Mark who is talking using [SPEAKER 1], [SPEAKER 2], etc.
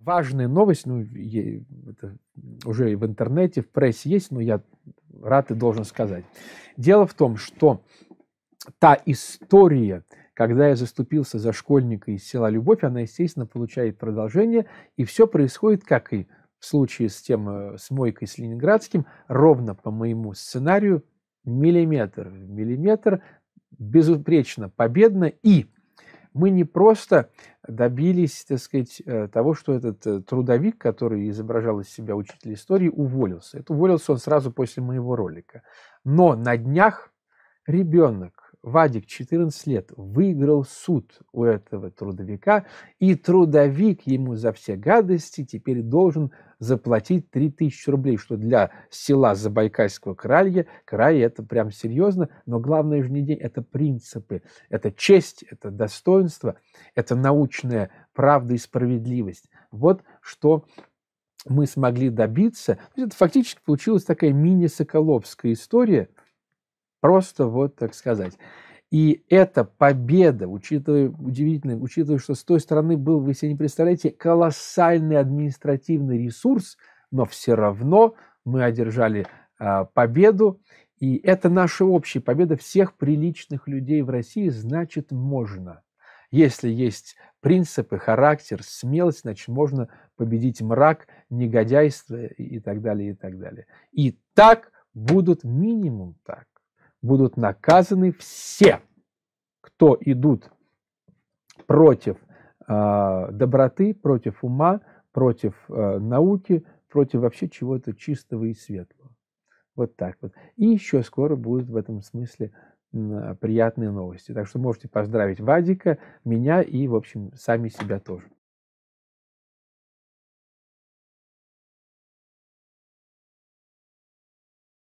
[SPEAKER 1] важная новость, ну, это уже в интернете, в прессе есть, но я рад и должен сказать. Дело в том, что та история, когда я заступился за школьника из села Любовь, она, естественно, получает продолжение, и все происходит, как и в случае с тем, э, с Мойкой, с Ленинградским, ровно по моему сценарию, миллиметр в миллиметр, безупречно, победно, и мы не просто добились, так сказать, э, того, что этот э, трудовик, который изображал из себя учитель истории, уволился. Это уволился он сразу после моего ролика. Но на днях ребенок Вадик, 14 лет, выиграл суд у этого трудовика, и трудовик ему за все гадости теперь должен заплатить 3000 рублей, что для села Забайкальского края, края это прям серьезно, но главное же не день, это принципы, это честь, это достоинство, это научная правда и справедливость. Вот что мы смогли добиться. Это фактически получилась такая мини-соколовская история, Просто вот так сказать. И эта победа, учитывая, удивительно, учитывая, что с той стороны был, вы себе не представляете, колоссальный административный ресурс, но все равно мы одержали э, победу. И это наша общая победа всех приличных людей в России, значит, можно. Если есть принципы, характер, смелость, значит, можно победить мрак, негодяйство и так далее, и так далее. И так будут минимум так будут наказаны все, кто идут против э, доброты, против ума, против э, науки, против вообще чего-то чистого и светлого. Вот так вот. И еще скоро будут в этом смысле приятные новости. Так что можете поздравить Вадика, меня и, в общем, сами себя тоже.